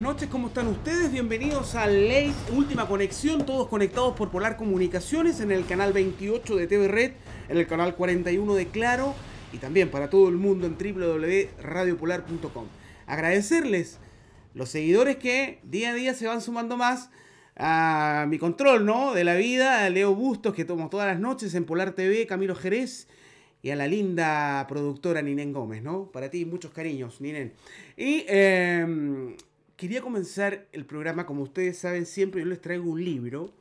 noches, ¿cómo están ustedes? Bienvenidos a Late Última Conexión, todos conectados por Polar Comunicaciones en el canal 28 de TV Red, en el canal 41 de Claro y también para todo el mundo en www.radiopolar.com. Agradecerles los seguidores que día a día se van sumando más a mi control, ¿no? De la vida, Leo Bustos, que tomo todas las noches en Polar TV, Camilo Jerez, y a la linda productora Ninen Gómez, ¿no? Para ti, muchos cariños, Ninen. Y eh, quería comenzar el programa, como ustedes saben, siempre yo les traigo un libro.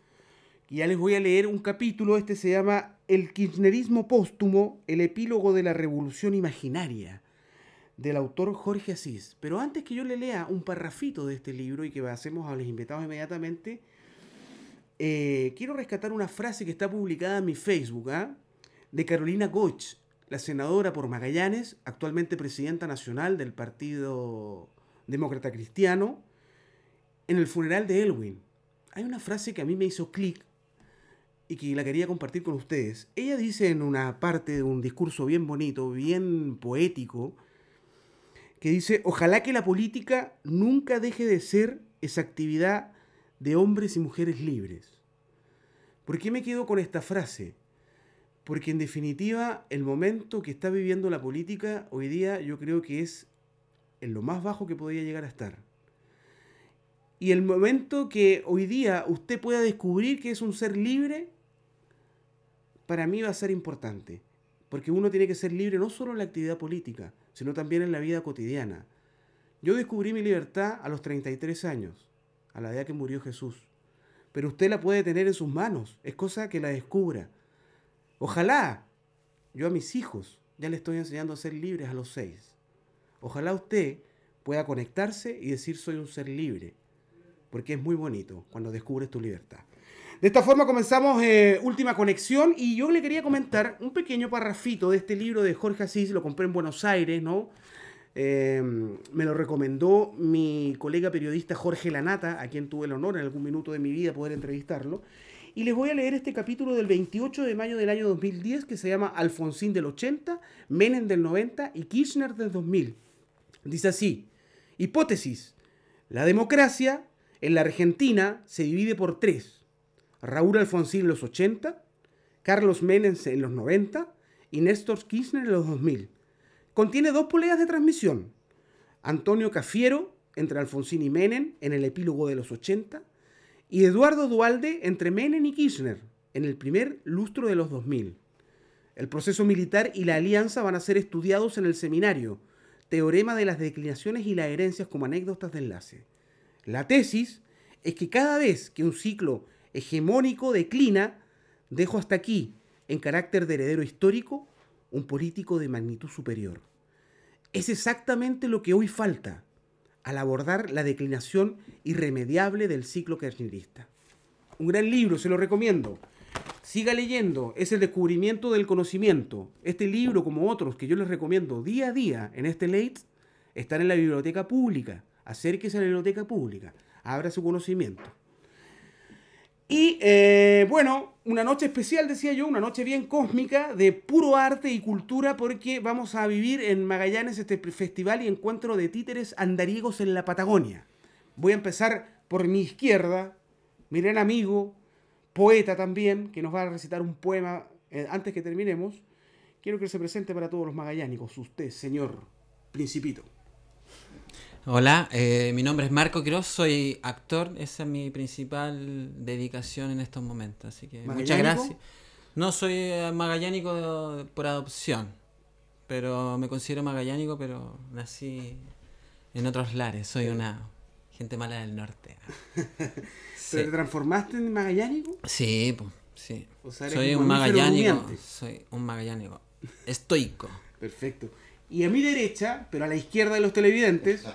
Y ya les voy a leer un capítulo, este se llama El Kirchnerismo Póstumo, el epílogo de la revolución imaginaria, del autor Jorge Asís. Pero antes que yo le lea un parrafito de este libro y que hacemos a los invitados inmediatamente, eh, quiero rescatar una frase que está publicada en mi Facebook, ¿ah? de Carolina Goch, la senadora por Magallanes, actualmente presidenta nacional del partido demócrata cristiano, en el funeral de Elwin. Hay una frase que a mí me hizo clic y que la quería compartir con ustedes. Ella dice en una parte de un discurso bien bonito, bien poético, que dice, ojalá que la política nunca deje de ser esa actividad de hombres y mujeres libres. ¿Por qué me quedo con esta frase? Porque en definitiva el momento que está viviendo la política hoy día yo creo que es en lo más bajo que podía llegar a estar. Y el momento que hoy día usted pueda descubrir que es un ser libre, para mí va a ser importante. Porque uno tiene que ser libre no solo en la actividad política, sino también en la vida cotidiana. Yo descubrí mi libertad a los 33 años, a la edad que murió Jesús. Pero usted la puede tener en sus manos, es cosa que la descubra. Ojalá yo a mis hijos ya le estoy enseñando a ser libres a los seis. Ojalá usted pueda conectarse y decir soy un ser libre, porque es muy bonito cuando descubres tu libertad. De esta forma comenzamos eh, Última Conexión y yo le quería comentar un pequeño parrafito de este libro de Jorge Asís, lo compré en Buenos Aires, ¿no? Eh, me lo recomendó mi colega periodista Jorge Lanata, a quien tuve el honor en algún minuto de mi vida poder entrevistarlo. Y les voy a leer este capítulo del 28 de mayo del año 2010 que se llama Alfonsín del 80, Menem del 90 y Kirchner del 2000. Dice así, hipótesis, la democracia en la Argentina se divide por tres. Raúl Alfonsín en los 80, Carlos Menem en los 90 y Néstor Kirchner en los 2000. Contiene dos poleas de transmisión. Antonio Cafiero entre Alfonsín y Menem en el epílogo de los 80 y Eduardo Dualde entre Menem y Kirchner en el primer lustro de los 2000. El proceso militar y la alianza van a ser estudiados en el seminario teorema de las declinaciones y las herencias como anécdotas de enlace. La tesis es que cada vez que un ciclo hegemónico declina, dejo hasta aquí, en carácter de heredero histórico, un político de magnitud superior. Es exactamente lo que hoy falta al abordar la declinación irremediable del ciclo kirchnerista. Un gran libro, se lo recomiendo. Siga leyendo, es el descubrimiento del conocimiento. Este libro, como otros que yo les recomiendo día a día en este late, están en la biblioteca pública. Acérquese a la biblioteca pública, abra su conocimiento. Y eh, bueno, una noche especial, decía yo, una noche bien cósmica de puro arte y cultura, porque vamos a vivir en Magallanes este festival y encuentro de títeres andariegos en la Patagonia. Voy a empezar por mi izquierda, miren amigo, poeta también, que nos va a recitar un poema eh, antes que terminemos. Quiero que se presente para todos los magallánicos, usted, señor Principito. Hola, eh, mi nombre es Marco Quiroz, soy actor, esa es mi principal dedicación en estos momentos, así que muchas gracias. No soy eh, magallánico por adopción, pero me considero magallánico, pero nací en otros lares, soy una Gente mala del norte. ¿Te transformaste en magallánico? Sí, pues, sí. soy un magallánico. Soy un magallánico. Estoico. Perfecto. Y a mi derecha, pero a la izquierda de los televidentes,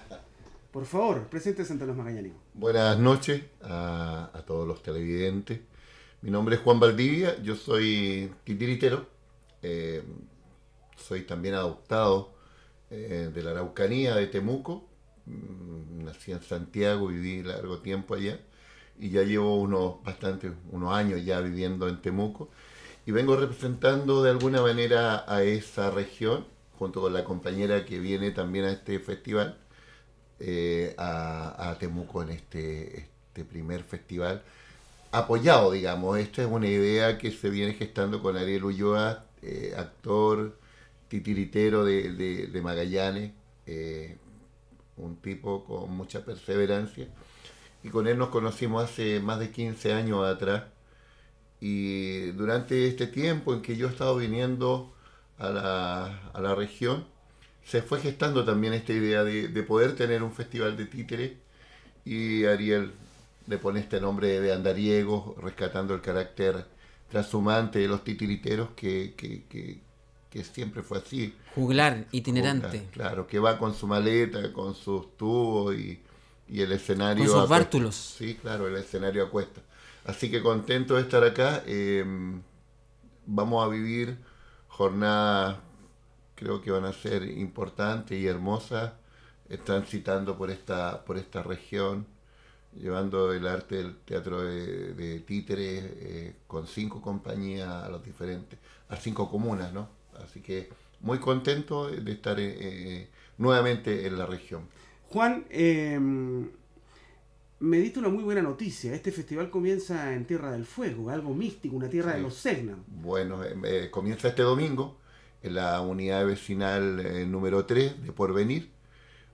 por favor, presentes ante los magallánicos. Buenas noches a, todos los televidentes. Mi nombre es Juan Valdivia, yo soy titiritero. Eh, soy también adoptado eh, de la Araucanía de Temuco Mm, nací en Santiago, viví largo tiempo allá y ya llevo unos unos años ya viviendo en Temuco y vengo representando de alguna manera a esa región junto con la compañera que viene también a este festival eh, a, Temuco en este, este, primer festival apoyado, digamos. Esta es una idea que se viene gestando con Ariel Ulloa, eh, actor titiritero de, Magallanes, eh, un tipo con mucha perseverancia. Y con él nos conocimos hace más de 15 años atrás. Y durante este tiempo en que yo he estado viniendo a la, región, se fue gestando también esta idea de, poder tener un festival de títeres. Y Ariel le pone este nombre de andariego, rescatando el carácter trashumante de los titiriteros, que siempre fue así Juglar, itinerante. claro, que va con su maleta, con sus tubos y, el escenario. Con sus bártulos. Sí, claro, el escenario acuesta. Así que contento de estar acá. Em, vamos a vivir jornadas, creo que van a ser importantes y hermosas, transitando por esta, por esta región, llevando el arte del teatro de, de títeres eh, con cinco compañías a los diferentes, a cinco comunas, ¿no? Así que muy contento de estar eh, eh, nuevamente en la región. Juan, em, me diste una muy buena noticia. Este festival comienza en Tierra del Fuego, algo místico, una tierra de los Segnas. Bueno, em, eh, comienza este domingo en la unidad vecinal número 3 de Porvenir,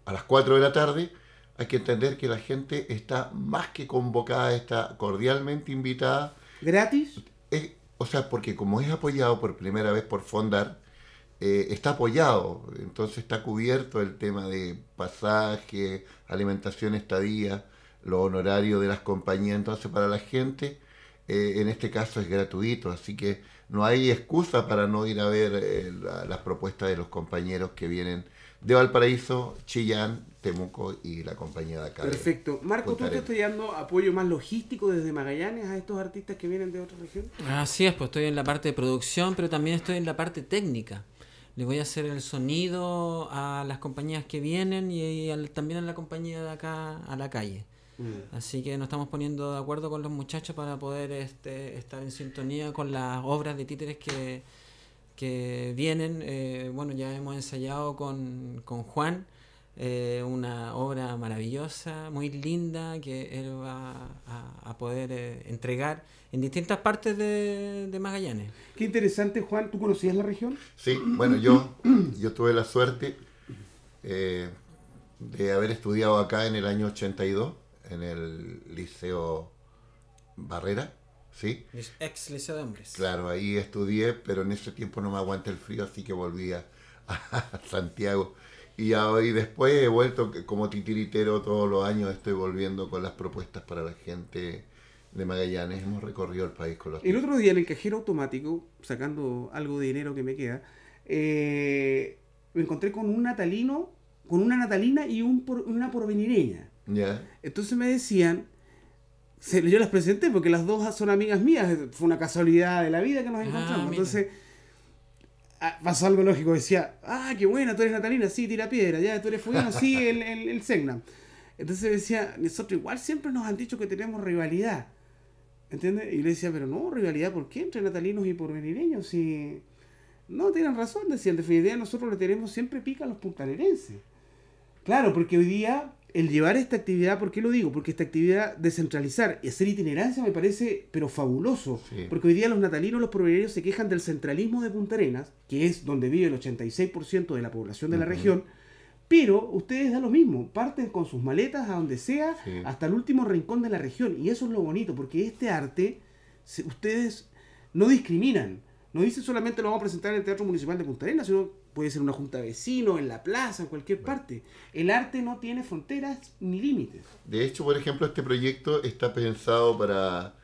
a las 4 de la tarde. Hay que entender que la gente está más que convocada, está cordialmente invitada. ¿Gratis? o sea, porque como es apoyado por primera vez por Fondar, eh, está apoyado, entonces está cubierto el tema de pasaje, alimentación, estadía, los honorarios de las compañías, entonces para la gente eh, en este caso es gratuito, así que no hay excusa para no ir a ver eh, las propuestas de los compañeros que vienen de Valparaíso, Chillán, Temuco y la compañía de acá. Perfecto. Marco, ¿tú estás dando apoyo más logístico desde Magallanes a estos artistas que vienen de otras regiones? Así es, pues estoy en la parte de producción, pero también estoy en la parte técnica le voy a hacer el sonido a las compañías que vienen y, también a la compañía de acá a la calle. Mm. Así que nos estamos poniendo de acuerdo con los muchachos para poder este, estar en sintonía con las obras de títeres que, vienen. Eh, bueno, ya hemos ensayado con, con Juan eh, una obra maravillosa, muy linda, que él va a, poder eh, entregar en distintas partes de, Magallanes. Qué interesante, Juan, ¿tú conocías la región? Sí, bueno, yo, yo tuve la suerte eh, de haber estudiado acá en el año 82, en el Liceo Barrera. ¿Sí? Ex Liceo de Hombres. Claro, ahí estudié, pero en ese tiempo no me aguanté el frío, así que volví a Santiago y, hoy después he vuelto como titiritero todos los años, estoy volviendo con las propuestas para la gente de Magallanes. Hemos recorrido el país con los... El otro día en el cajero automático, sacando algo de dinero que me queda, eh, me encontré con un natalino, con una natalina y una porvenireña. Entonces me decían, yo las presenté porque las dos son amigas mías, fue una casualidad de la vida que nos ah, encontramos. Entonces Ah, pasó algo lógico. Decía, ah, qué buena, tú eres natalina, sí, tira piedra. Ya, tú eres fuguino, sí, el, el, Segna. Entonces decía, nosotros igual siempre nos han dicho que tenemos rivalidad. ¿Entiendes? Y le decía, pero no, rivalidad, ¿por qué? Entre natalinos y porvenireños. Si... No, tienen razón, decía. En definitiva, nosotros le tenemos siempre pica a los puntalerenses. Claro, porque hoy día el llevar esta actividad, ¿por qué lo digo? Porque esta actividad de centralizar y hacer itinerancia me parece, pero fabuloso. Porque hoy día los natalinos, los proveedores se quejan del centralismo de Punta Arenas, que es donde vive el 86% de la población de la región, pero ustedes dan lo mismo, parten con sus maletas a donde sea, hasta el último rincón de la región. Y eso es lo bonito, porque este arte, ustedes no discriminan. No dicen solamente lo vamos a presentar en el Teatro Municipal de Punta Arenas, sino puede ser una junta de vecinos, en la plaza, en cualquier parte. El arte no tiene fronteras ni límites. De hecho, por ejemplo, este proyecto está pensado para,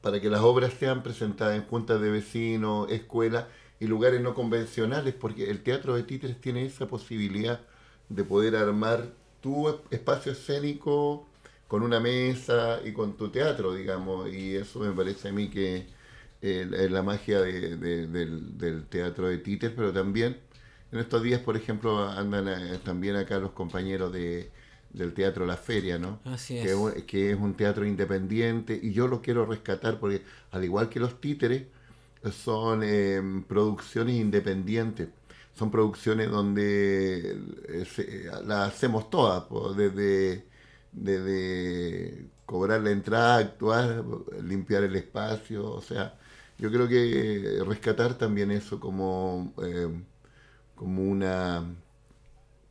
para que las obras sean presentadas en juntas de vecinos, escuelas y lugares no convencionales, porque el Teatro de Títeres tiene esa posibilidad de poder armar tu espacio escénico con una mesa y con tu teatro, digamos, y eso me parece a mí que eh, la magia del, teatro de Títeres, pero también en estos días, por ejemplo, andan eh, también acá los compañeros del teatro La Feria, ¿no? Que, es un teatro independiente y yo lo quiero rescatar porque, al igual que los títeres, son eh, producciones independientes. Son producciones donde eh, las hacemos todas, desde, desde cobrar la entrada, actuar, limpiar el espacio, o sea, yo creo que eh, rescatar también eso como, eh, como, una,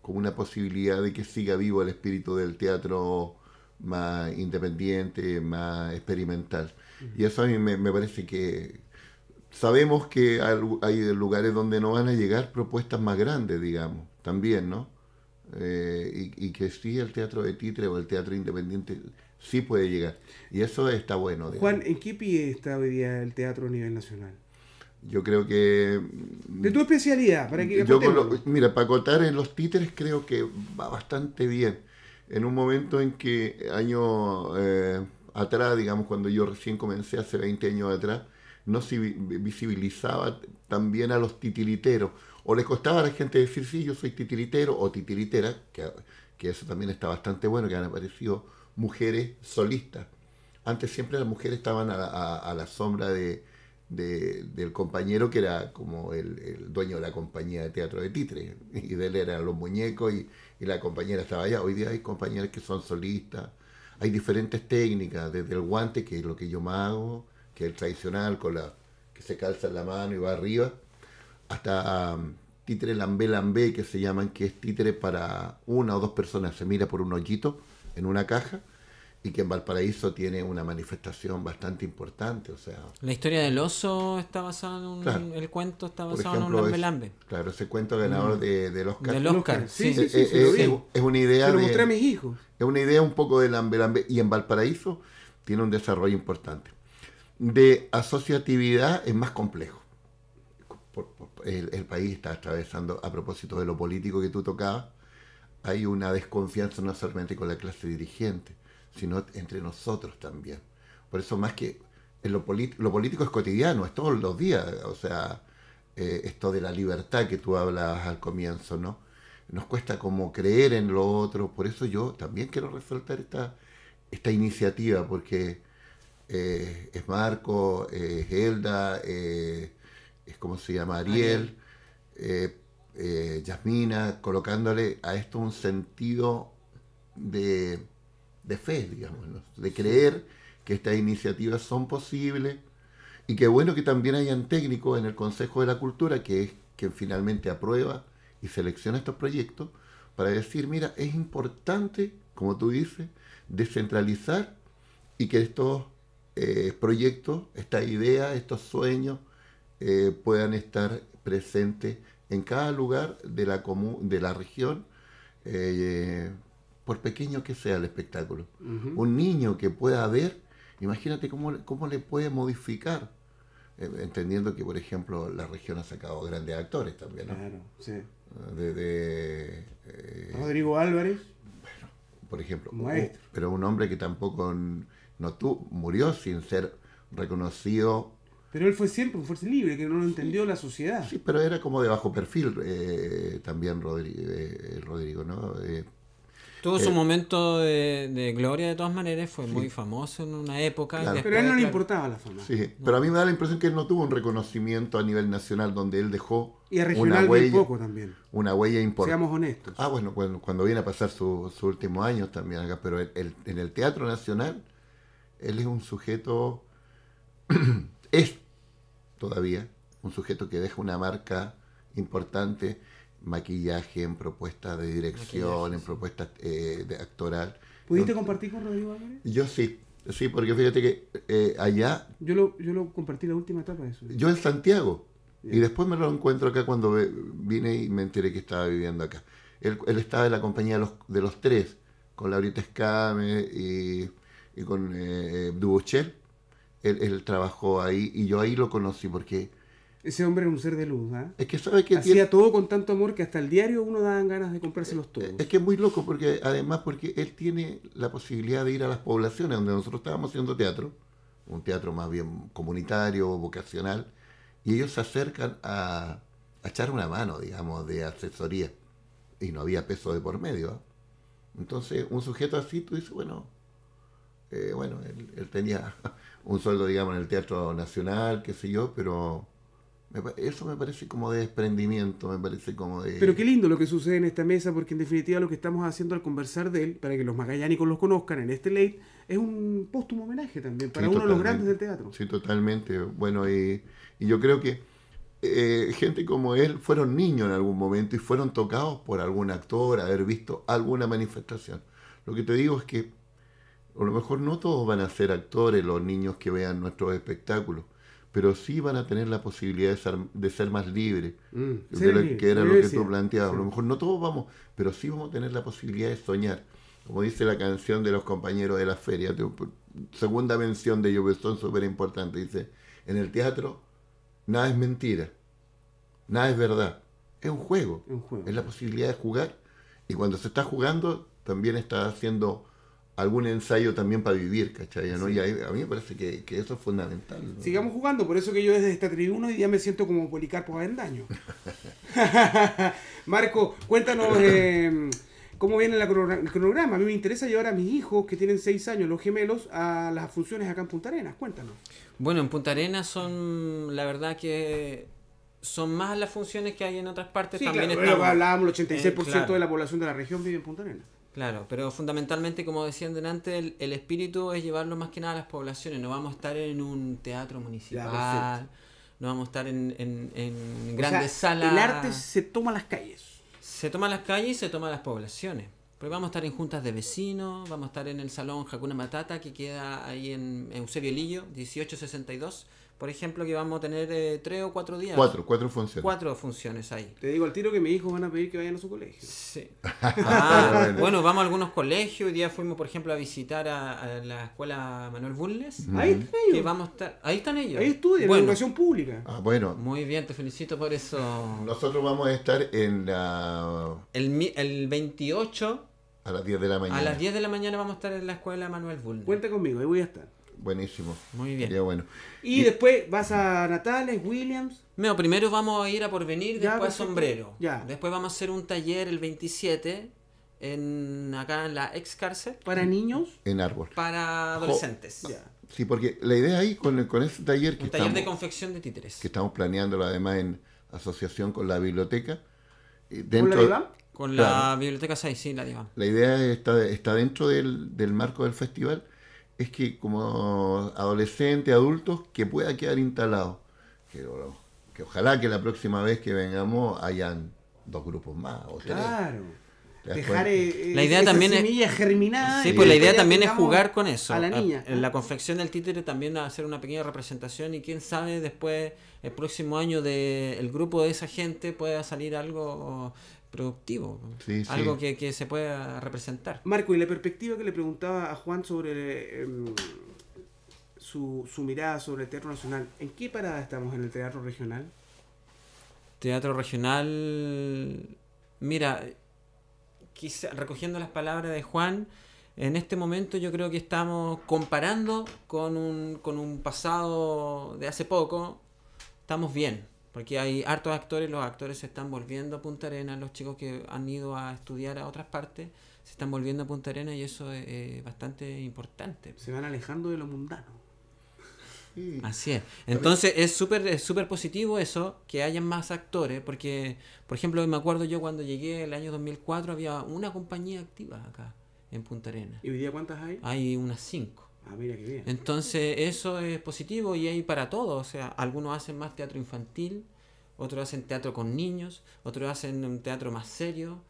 como una posibilidad de que siga vivo el espíritu del teatro más independiente, más experimental. Y eso a mí me, parece que sabemos que hay, lugares donde no van a llegar propuestas más grandes, digamos, también, ¿no? Eh, y, y, que sí, el teatro de Titre o el teatro independiente sí puede llegar. Y eso está bueno. Juan, ¿en qué pie está hoy día el teatro a nivel nacional? Yo creo que... Mm, De tu especialidad, para que... Yo mira, para contar en los títeres creo que va bastante bien. En un momento en que año eh, atrás, digamos, cuando yo recién comencé hace 20 años atrás, no se visibilizaba también a los titiliteros. O les costaba a la gente decir, sí, yo soy titilitero o titiritera, que, que eso también está bastante bueno, que han aparecido mujeres solistas. Antes siempre las mujeres estaban a, la sombra de, del compañero que era como el, dueño de la compañía de teatro de Titre, y de él eran los muñecos y, la compañera estaba allá. Hoy día hay compañeras que son solistas, hay diferentes técnicas, desde el guante, que es lo que yo me hago, que es el tradicional, con la que se calza en la mano y va arriba, hasta um, títere lambé que se llaman, que es títere para una o dos personas, se mira por un hoyito en una caja y que en Valparaíso tiene una manifestación bastante importante. O sea, la historia del oso está basada en un, el cuento está basado en un lambelambe. Claro, ese cuento ganador mm. de, los. Oscar. Del Oscar, sí, sí, sí, eh, eh, es, una idea. Se lo mostré mis hijos. Es una idea un poco de lambelambe y en Valparaíso tiene un desarrollo importante. De asociatividad es más complejo. el país está atravesando, a propósito de lo político que tú tocabas, hay una desconfianza no solamente con la clase dirigente, sino entre nosotros también. Por eso más que en lo, político es cotidiano, es todos los días, o sea, eh, esto de la libertad que tú hablabas al comienzo, ¿no? Nos cuesta como creer en lo otro, por eso yo también quiero resaltar esta, esta iniciativa, porque eh, es Marco, eh, es Hilda, es como se llama Ariel. Eh, Yasmina, colocándole a esto un sentido de, fe, digamos, de creer que estas iniciativas son posibles y que bueno que también hayan técnicos en el Consejo de la Cultura, que es quien finalmente aprueba y selecciona estos proyectos, para decir, mira, es importante, como tú dices, descentralizar y que estos eh, proyectos, estas ideas, estos sueños eh, puedan estar presentes en cada lugar de la, de la región, eh, por pequeño que sea el espectáculo. Un niño que pueda ver, imagínate cómo, cómo le puede modificar, eh, entendiendo que, por ejemplo, la región ha sacado grandes actores también. Claro, sí. Eh, Rodrigo Álvarez. por ejemplo. Maestro. pero un hombre que tampoco no murió sin ser reconocido pero él fue siempre un fuerza libre, que no lo entendió la sociedad. Sí, pero era como de bajo perfil eh, también eh, Rodrigo, ¿no? Eh, tuvo su momento de, gloria de todas maneras, fue muy famoso en una época. pero a él no le importaba la fama. Sí, pero a mí me da la impresión que él no tuvo un reconocimiento a nivel nacional donde él dejó y a una huella, poco también. Una huella importante. Seamos honestos. Ah, bueno, cuando, viene a pasar sus últimos años también pero en el Teatro Nacional él es un sujeto... es todavía, un sujeto que deja una marca importante, maquillaje, en propuestas de dirección, en propuestas eh, de actoral. ¿Pudiste compartir con Rodrigo Álvarez? Yo sí, sí, porque fíjate que eh, allá... Yo lo, yo lo compartí la última etapa de eso. Yo en Santiago. Y después me lo encuentro acá cuando vine y me enteré que estaba viviendo acá. Él, estaba en la compañía de los, tres, con Laurita Escame y, con eh, Dubuchel él, trabajó ahí y yo ahí lo conocí porque... Ese hombre era un ser de luz, ¿ah? Es que sabe que Hacía todo con tanto amor que hasta el diario uno daba ganas de comprarse los eh, todos. Es que es muy loco porque además porque él tiene la posibilidad de ir a las poblaciones donde nosotros estábamos haciendo teatro, un teatro más bien comunitario, vocacional, y ellos se acercan a, echar una mano, digamos, de asesoría. Y no había peso de por medio. ¿ah? Entonces, un sujeto así, tú dices, bueno, eh, bueno, él tenía un sueldo, digamos, en el Teatro Nacional, qué sé yo, pero eso me parece como de desprendimiento, me parece como de... Pero qué lindo lo que sucede en esta mesa, porque en definitiva lo que estamos haciendo al conversar de él, para que los magallánicos los conozcan en este late, es un póstumo homenaje también para uno de los grandes del teatro. Sí, totalmente. Bueno, y, yo creo que eh, gente como él fueron niños en algún momento y fueron tocados por algún actor, haber visto alguna manifestación. Lo que te digo es que a lo mejor no todos van a ser actores los niños que vean nuestros espectáculos, pero sí van a tener la posibilidad de ser, más libres, mm, que era lo que tú planteabas. A lo mejor no todos vamos, pero sí vamos a tener la posibilidad de soñar. Como dice la canción de los compañeros de la feria, pues, segunda mención de son súper importante, dice, en el teatro nada es mentira, nada es verdad, es un juego, es la posibilidad de jugar y cuando se está jugando también está haciendo algún ensayo también para vivir, ¿cachai? ¿no? Y a, mí me parece que, eso es fundamental. Sigamos jugando, por eso que yo desde esta tribuna hoy día me siento como Policarpo Avendaño. Marco, cuéntanos eh, cómo viene la el cronograma. A mí me interesa llevar a mis hijos que tienen seis años, los gemelos, a las funciones acá en Punta Arenas. Cuéntanos. Bueno, en Punta Arenas son, la verdad que son más las funciones que hay en otras partes. Sí, claro, hablábamos, el 86% eh, de la población de la región vive en Punta Arenas. Claro, pero fundamentalmente, como decían delante, el, espíritu es llevarlo más que nada a las poblaciones. No vamos a estar en un teatro municipal, no vamos a estar en, en, grandes salas. El arte se toma las calles. Se toma las calles y se toma las poblaciones. Pero vamos a estar en juntas de vecinos, vamos a estar en el salón Jacuna Matata que queda ahí en Eusebio Lillo, 1862 por ejemplo, que vamos a tener eh, tres o cuatro días. Cuatro, cuatro funciones. Cuatro funciones ahí. Te digo al tiro que mis hijos van a pedir que vayan a su colegio. Sí. Ah, bueno. vamos a algunos colegios. Hoy día fuimos, por ejemplo, a visitar a, la escuela Manuel Bulnes. Ahí están ellos. vamos Ahí están ellos. Ahí estudian, bueno. educación pública. Ah, bueno. Muy bien, te felicito por eso. Nosotros vamos a estar en la... El, el 28... A las 10 de la mañana. A las 10 de la mañana vamos a estar en la escuela Manuel Bulnes. Cuenta conmigo, ahí voy a estar. Buenísimo. Muy bien. bueno. Y, después vas a Natales, Williams. No, primero vamos a ir a Porvenir, después a Sombrero. Después vamos a hacer un taller el 27 en, acá en la ex cárcel. Para niños. En árbol. Para adolescentes. Sí, porque la idea ahí con, con ese taller que un taller de confección de títeres. Que estamos planeando además en asociación con la biblioteca. Dentro, eh, ¿Con la Con la biblioteca 6, sí, la diván La idea está, está dentro del, del marco del festival es que como adolescentes, adultos, que pueda quedar instalado. Que, ojalá que la próxima vez que vengamos hayan dos grupos más o claro. Dejar eh, la e-, idea también es, germinada. Sí, pues la idea también es jugar con eso. A la niña. En la confección del títere también va a hacer una pequeña representación y quién sabe después el próximo año del grupo de esa gente pueda salir algo productivo, algo Que, se pueda representar. Marco, y la perspectiva que le preguntaba a Juan sobre em, su, mirada sobre el teatro nacional, ¿en qué parada estamos en el teatro regional? Teatro regional, mira, quizá, recogiendo las palabras de Juan, en este momento yo creo que estamos comparando con un, con un pasado de hace poco, estamos bien. Porque hay hartos actores, los actores se están volviendo a Punta Arenas, los chicos que han ido a estudiar a otras partes se están volviendo a Punta Arenas y eso es bastante importante. Se van alejando de lo mundano. Así es. Entonces es súper es positivo eso, que hayan más actores, porque, por ejemplo, me acuerdo yo cuando llegué el año 2004 había una compañía activa acá en Punta Arenas. ¿Y hoy día cuántas hay? Hay unas cinco. Ah, mira qué bien. Entonces eso es positivo y hay para todos. O sea, algunos hacen más teatro infantil, otros hacen teatro con niños, otros hacen un teatro más serio.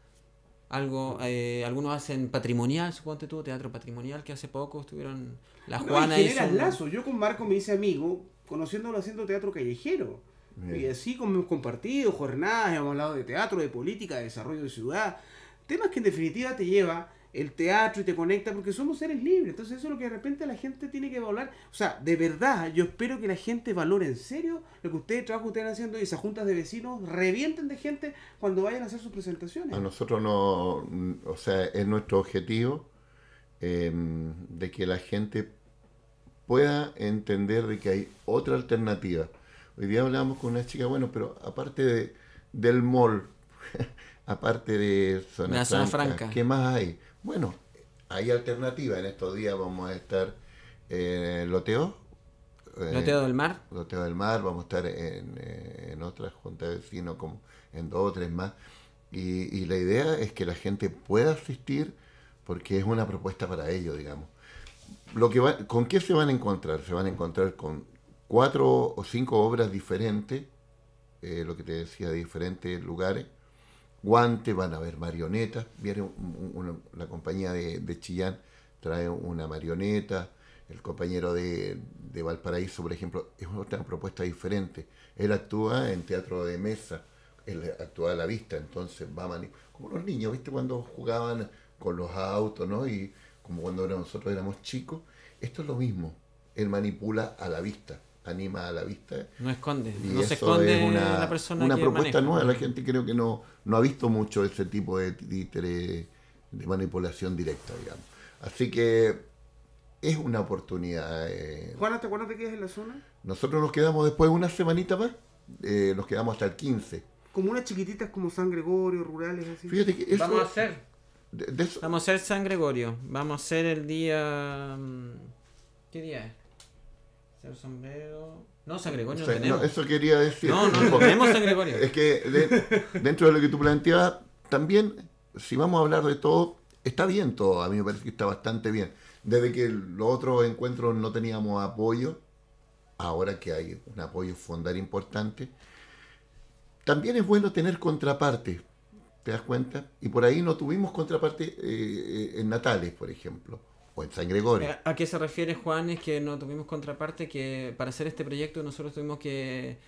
Algo, eh, algunos hacen patrimonial, suponte tú, teatro patrimonial, que hace poco estuvieron la Juana y lazo. Yo con Marco me hice amigo, conociéndolo haciendo teatro callejero. Y así como hemos compartido jornadas, hemos hablado de teatro, de política, de desarrollo de ciudad, temas que en definitiva te lleva el teatro y te conecta porque somos seres libres. Entonces eso es lo que de repente la gente tiene que valorar. O sea, de verdad, yo espero que la gente valore en serio lo que ustedes, trabajan ustedes están haciendo y esas juntas de vecinos revienten de gente cuando vayan a hacer sus presentaciones. A nosotros no, o sea, es nuestro objetivo eh, de que la gente pueda entender de que hay otra alternativa. Hoy día hablábamos con una chica, bueno, pero aparte del mall, aparte de zona, franca, ¿Qué más hay? Bueno, hay alternativa. En estos días vamos a estar eh, en Loteo. Eh, Loteo del Mar. Loteo del Mar, vamos a estar en, eh, otra otras juntas de vecinos, como en dos o tres más. Y, la idea es que la gente pueda asistir porque es una propuesta para ellos, digamos. Lo que ¿Con qué se van a encontrar? Se van a encontrar con cuatro o cinco obras diferentes, lo que te decía, de diferentes lugares, guantes, van a haber marionetas. Viene una la compañía de, Chillán, trae una marioneta. El compañero de, Valparaíso, por ejemplo, es otra propuesta diferente. Él actúa en teatro de mesa, él actúa a la vista, entonces va Como los niños, ¿viste? Cuando jugaban con los autos, ¿no? Y como cuando nosotros éramos chicos, esto es lo mismo. Él manipula a la vista anima a la vista. No esconde, no se esconde una, persona persona Una propuesta nueva, la gente creo que no, no ha visto mucho ese tipo de de manipulación directa, digamos. Así que es una oportunidad. Eh. ¿te acuerdas en la zona? Nosotros nos quedamos después de una semanita más, eh, nos quedamos hasta el 15. ¿Como unas chiquititas como San Gregorio, rurales, así. Fíjate que Vamos a hacer. Vamos a hacer San Gregorio. Vamos a hacer el día. Mm, ¿Qué día es? No, San Gregorio tenemos. eso quería decir. No, no, no tenemos San Gregorio. Es que dentro de lo que tú planteabas, también, si vamos a hablar de todo, está bien todo. A mí me parece que está bastante bien. Desde que los otros encuentros no teníamos apoyo, ahora que hay un apoyo fundar importante, también es bueno tener contraparte. ¿Te das cuenta? Y por ahí no tuvimos contraparte eh, eh, en Natales, por ejemplo en pues, San Gregorio. Eh, ¿A qué se refiere Juan? Es que no tuvimos contraparte, que para hacer este proyecto nosotros tuvimos que,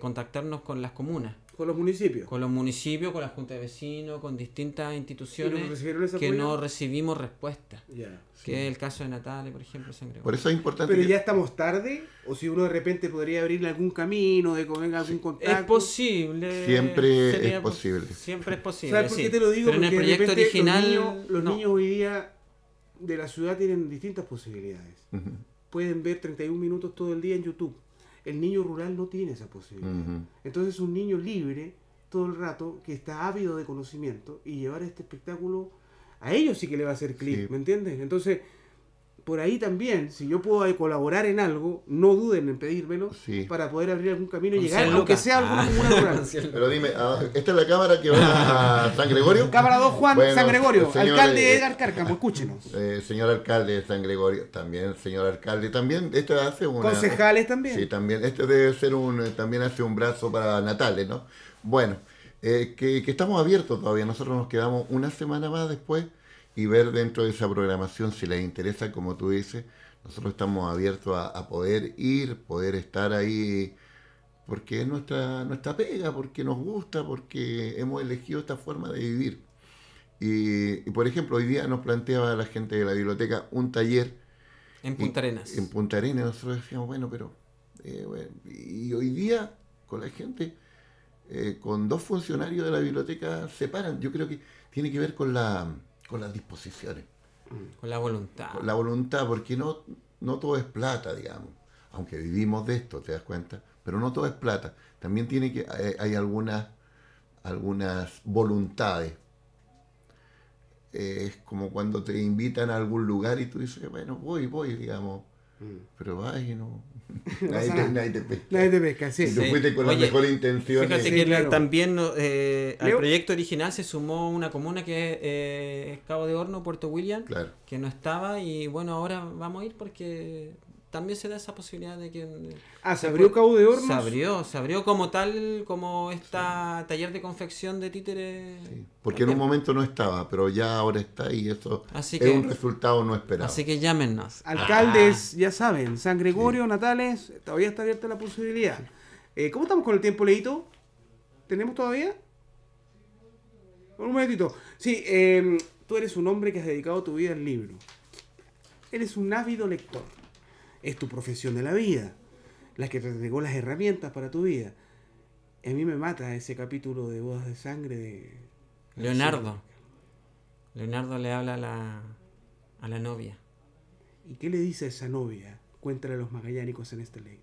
contactarnos con las comunas. Con los municipios. Con los municipios, con la Junta de Vecinos, con distintas instituciones que no recibimos respuesta. que es el caso de Natale, por ejemplo, San Gregorio. Por eso es importante. Pero ya estamos tarde, o si uno de repente podría abrirle algún camino, de que venga algún contacto. Es posible. Siempre es posible. siempre es posible. ¿Sabes por qué te lo digo? Porque en el proyecto original. Los niños, niños hoy día de la ciudad tienen distintas posibilidades. Pueden ver 31 minutos todo el día en YouTube. El niño rural no tiene esa posibilidad. Entonces un niño libre todo el rato que está ávido de conocimiento y llevar este espectáculo a ellos sí que le va a hacer clic, ¿me entiendes? Entonces por ahí también, si yo puedo colaborar en algo, no duden en pedírmelo para poder abrir algún camino y llegar, aunque sea alguna ah, Pero dime, ah, esta es la cámara que va a San Gregorio. Cámara 2 Juan San Gregorio, alcalde eh, Edgar Cárcamo, escúchenos. Eh, señor alcalde de San Gregorio, también, señor alcalde, también, esto hace un Concejales también. Sí, también, este debe ser un, eh, también hace un brazo para Natales, ¿no? Bueno, que, que estamos abiertos todavía, nosotros nos quedamos una semana más después y ver dentro de esa programación si les interesa, como tú dices, nosotros estamos abiertos a, poder ir, poder estar ahí, porque es nuestra, nuestra pega, porque nos gusta, porque hemos elegido esta forma de vivir. Y, por ejemplo, hoy día nos planteaba la gente de la biblioteca un taller. En Punta Arenas. en Punta Arenas, nosotros decíamos, bueno, pero. Eh, y hoy día, con la gente, eh, con dos funcionarios de la biblioteca, se paran. Yo creo que tiene que ver con la con las disposiciones. Con la voluntad. Con la voluntad, porque no, no todo es plata, digamos. Aunque vivimos de esto, te das cuenta. Pero no todo es plata. También tiene que, eh, hay, algunas, voluntades. Eh, es como cuando te invitan a algún lugar y tú dices, bueno, voy, voy, digamos. Mm. Pero vaya que no. Nadie, te, nadie, pesca. Nadie te sí. tú fuiste con las mejores Fíjate que también eh, al proyecto original se sumó una comuna que eh, es Cabo de Horno, Puerto William, que no estaba y bueno, ahora vamos a ir porque también se da esa posibilidad de que... Ah, se abrió Cabo de Hornos. Se abrió, se abrió como tal, como esta taller de confección de títeres. porque en un momento no estaba, pero ya ahora está y esto es un resultado no esperado. Así que llámenos. Alcaldes, ah. ya saben, San Gregorio, Natales, todavía está abierta la posibilidad. Eh, ¿Cómo estamos con el tiempo, Leito? ¿Tenemos todavía? Un momentito. Sí, eh, tú eres un hombre que has dedicado tu vida al libro. Eres un ávido lector es tu profesión de la vida, la que te entregó las herramientas para tu vida. A mí me mata ese capítulo de Bodas de Sangre de... Leonardo. Leonardo le habla a la, a la novia. ¿Y qué le dice a esa novia? cuenta a los magallánicos en este ley.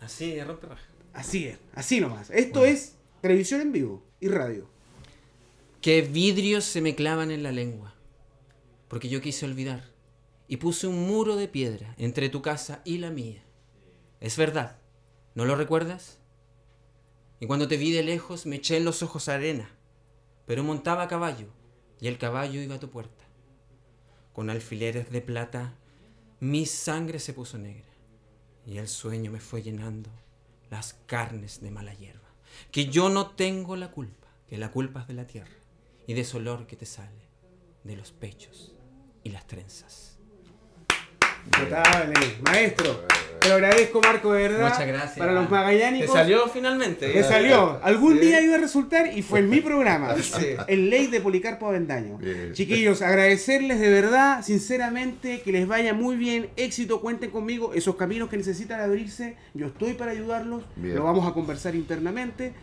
Así Así es, así nomás. Esto es televisión en vivo y radio. ¿Qué vidrios se me clavan en la lengua? Porque yo quise olvidar y puse un muro de piedra entre tu casa y la mía. Es verdad, ¿no lo recuerdas? Y cuando te vi de lejos me eché en los ojos arena, pero montaba a caballo y el caballo iba a tu puerta. Con alfileres de plata mi sangre se puso negra y el sueño me fue llenando las carnes de mala hierba. Que yo no tengo la culpa, que la culpa es de la tierra y de ese olor que te sale de los pechos y las trenzas. Notable, eh. maestro. Te lo agradezco, Marco, de verdad. Muchas gracias. Para los magallánicos. Te salió finalmente. salió. Algún día iba a resultar y fue en mi programa. en El ley de Policarpo Avendaño. Chiquillos, agradecerles de verdad, sinceramente, que les vaya muy bien. Éxito, cuenten conmigo. Esos caminos que necesitan abrirse, yo estoy para ayudarlos. Lo vamos a conversar internamente.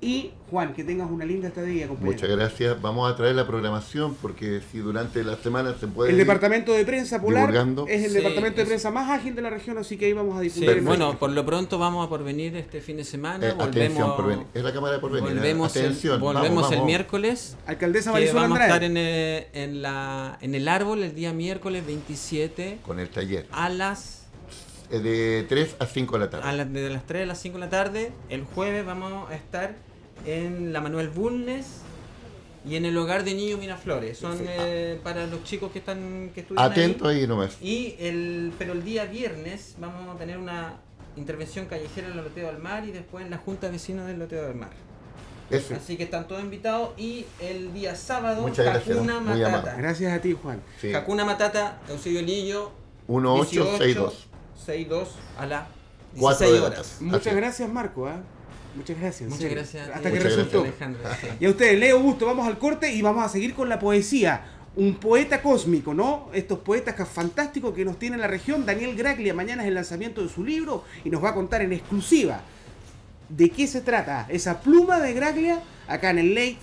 Y Juan, que tengas una linda estadía, compañero. Muchas gracias. Vamos a traer la programación porque si durante la semana se puede. El departamento de prensa polar es el departamento de prensa más ágil de la región, así que ahí vamos a difundir. bueno, por lo pronto vamos a porvenir este fin de semana. Eh, atención, Es la cámara de porvenir. Volvemos, atención, el, volvemos el miércoles. Alcaldesa Marisol Vamos a estar en el, eh, la, en el árbol el día miércoles 27. Con el taller. A las eh, de 3 a 5 de la tarde. A las, de las 3 a las 5 de la tarde. El jueves vamos a estar en la Manuel Bulnes y en el hogar de Niño Miraflores. Son eh, para los chicos que están que estudian. ahí, nomás. Y el, pero el día viernes vamos a tener una intervención callejera en el Loteo del Mar y después en la Junta Vecina del Loteo del Mar. Así que están todos invitados y el día sábado, Matata. Gracias a ti, Juan. Sí. Hakuna Matata, Eusebio Lillo. 1862. 62 a las 16 horas. Muchas gracias, Marco. ¿eh? Muchas gracias. Muchas gracias. Hasta que resultó. Y a ustedes, Leo Gusto, vamos al corte y vamos a seguir con la poesía. Un poeta cósmico, ¿no? Estos poetas fantásticos que nos tiene la región. Daniel Graglia, mañana es el lanzamiento de su libro y nos va a contar en exclusiva de qué se trata esa pluma de Graglia acá en el Late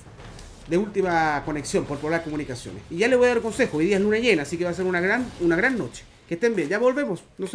de última conexión por Polar Comunicaciones. Y ya les voy a dar consejo, hoy día es luna llena, así que va a ser una gran, una gran noche. Que estén bien, ya volvemos. No